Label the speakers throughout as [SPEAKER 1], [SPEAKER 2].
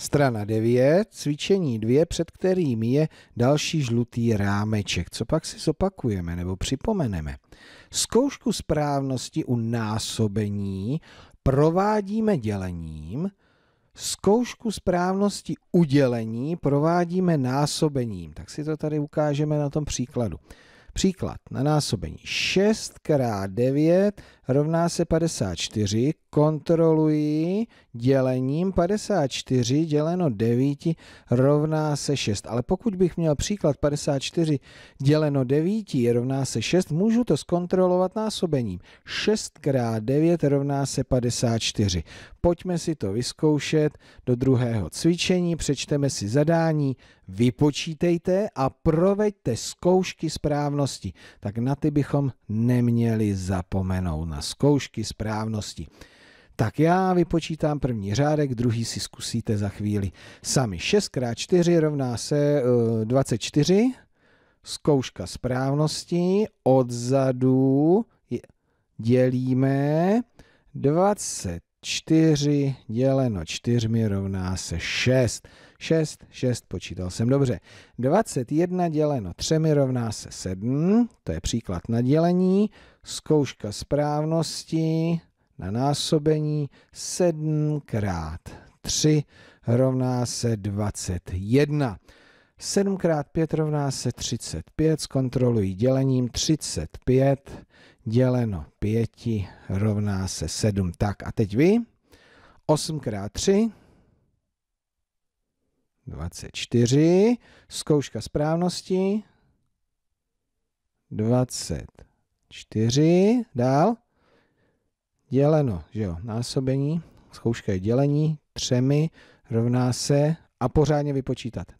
[SPEAKER 1] Strana 9, cvičení 2, před kterým je další žlutý rámeček. Co pak si zopakujeme nebo připomeneme? Zkoušku správnosti u násobení provádíme dělením, Zkoušku správnosti udělení provádíme násobením. Tak si to tady ukážeme na tom příkladu. Příklad na násobení 6 x 9 rovná se 54. Kontroluji dělením 54 děleno 9 rovná se 6. Ale pokud bych měl příklad 54 děleno 9 rovná se 6, můžu to zkontrolovat násobením. 6 x 9 rovná se 54. Pojďme si to vyzkoušet do druhého cvičení, přečteme si zadání, vypočítejte a proveďte zkoušky správnosti. Tak na ty bychom neměli zapomenout, na zkoušky správnosti. Tak já vypočítám první řádek, druhý si zkusíte za chvíli sami. 6x4 rovná se 24. Eh, Zkouška správnosti odzadu dělíme 20 4 děleno 4 rovná se 6. 6, 6, počítal jsem dobře. 21 děleno 3 rovná se 7, to je příklad na dělení. Zkouška správnosti na násobení 7 krát 3 rovná se 21. 7 x 5 rovná se 35, zkontroluji dělením 35 děleno 5 rovná se 7. Tak a teď vy, 8 x 3, 24, zkouška správnosti, 24, dál, děleno, že jo, násobení, zkouška je dělení, třemi rovná se a pořádně vypočítat.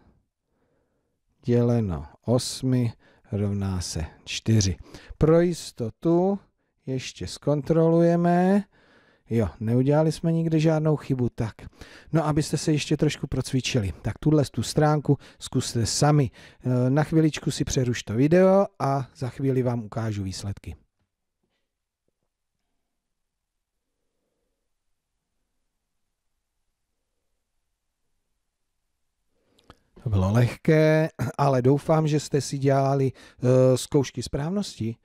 [SPEAKER 1] děleno 8 rovná se 4. Pro jistotu ještě zkontrolujeme. Jo, neudělali jsme nikdy žádnou chybu, tak. No, abyste se ještě trošku procvičili, tak tuhle tu stránku zkuste sami. E, na chviličku si přeruš to video a za chvíli vám ukážu výsledky. To bylo lehké, ale doufám, že jste si dělali e, zkoušky správnosti.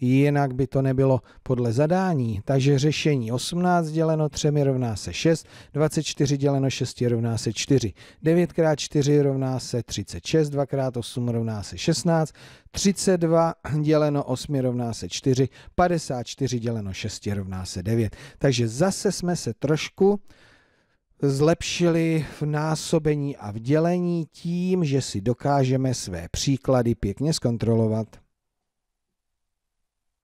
[SPEAKER 1] Jinak by to nebylo podle zadání. Takže řešení 18 děleno 3 rovná se 6, 24 děleno 6 rovná se 4, 9 x 4 rovná se 36, 2 x 8 rovná se 16, 32 děleno 8 rovná se 4, 54 děleno 6 rovná se 9. Takže zase jsme se trošku zlepšili v násobení a v dělení tím, že si dokážeme své příklady pěkně zkontrolovat.